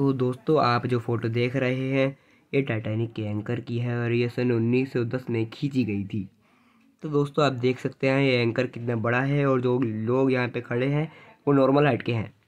तो दोस्तों आप जो फ़ोटो देख रहे हैं ये टाइटैनिक के एंकर की है और ये सन 1910 में खींची गई थी तो दोस्तों आप देख सकते हैं ये एंकर कितना बड़ा है और जो लोग यहाँ पे खड़े हैं वो नॉर्मल हाइट के हैं